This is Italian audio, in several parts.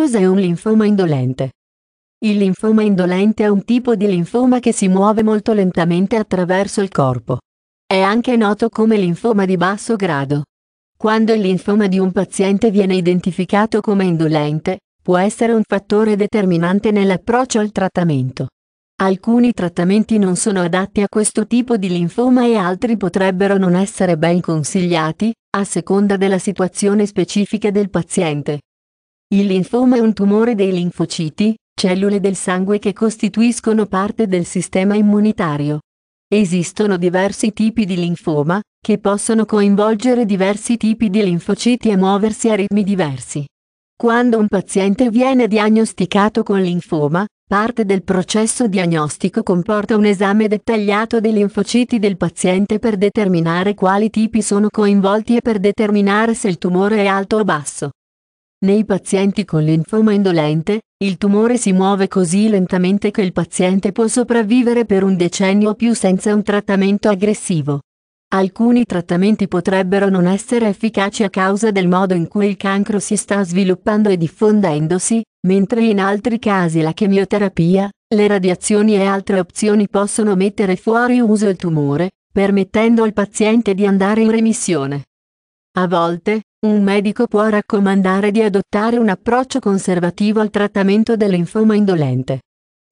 Cos'è un linfoma indolente? Il linfoma indolente è un tipo di linfoma che si muove molto lentamente attraverso il corpo. È anche noto come linfoma di basso grado. Quando il linfoma di un paziente viene identificato come indolente, può essere un fattore determinante nell'approccio al trattamento. Alcuni trattamenti non sono adatti a questo tipo di linfoma e altri potrebbero non essere ben consigliati, a seconda della situazione specifica del paziente. Il linfoma è un tumore dei linfociti, cellule del sangue che costituiscono parte del sistema immunitario. Esistono diversi tipi di linfoma, che possono coinvolgere diversi tipi di linfociti e muoversi a ritmi diversi. Quando un paziente viene diagnosticato con linfoma, parte del processo diagnostico comporta un esame dettagliato dei linfociti del paziente per determinare quali tipi sono coinvolti e per determinare se il tumore è alto o basso. Nei pazienti con linfoma indolente, il tumore si muove così lentamente che il paziente può sopravvivere per un decennio o più senza un trattamento aggressivo. Alcuni trattamenti potrebbero non essere efficaci a causa del modo in cui il cancro si sta sviluppando e diffondendosi, mentre in altri casi la chemioterapia, le radiazioni e altre opzioni possono mettere fuori uso il tumore, permettendo al paziente di andare in remissione. A volte, un medico può raccomandare di adottare un approccio conservativo al trattamento del linfoma indolente.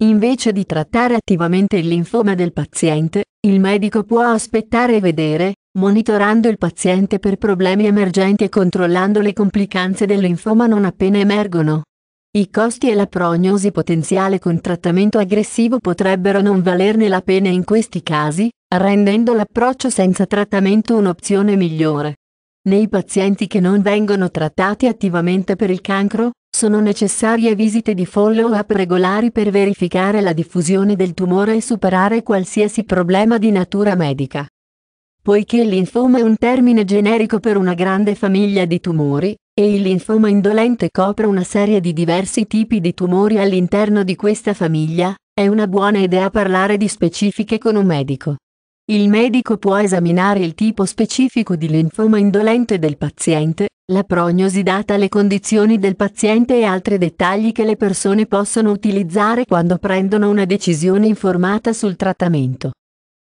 Invece di trattare attivamente il linfoma del paziente, il medico può aspettare e vedere, monitorando il paziente per problemi emergenti e controllando le complicanze del linfoma non appena emergono. I costi e la prognosi potenziale con trattamento aggressivo potrebbero non valerne la pena in questi casi, rendendo l'approccio senza trattamento un'opzione migliore. Nei pazienti che non vengono trattati attivamente per il cancro, sono necessarie visite di follow-up regolari per verificare la diffusione del tumore e superare qualsiasi problema di natura medica. Poiché il linfoma è un termine generico per una grande famiglia di tumori, e il linfoma indolente copre una serie di diversi tipi di tumori all'interno di questa famiglia, è una buona idea parlare di specifiche con un medico. Il medico può esaminare il tipo specifico di linfoma indolente del paziente, la prognosi data le condizioni del paziente e altri dettagli che le persone possono utilizzare quando prendono una decisione informata sul trattamento.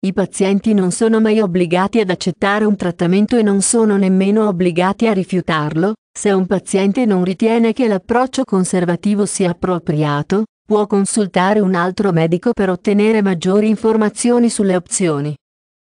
I pazienti non sono mai obbligati ad accettare un trattamento e non sono nemmeno obbligati a rifiutarlo, se un paziente non ritiene che l'approccio conservativo sia appropriato, può consultare un altro medico per ottenere maggiori informazioni sulle opzioni.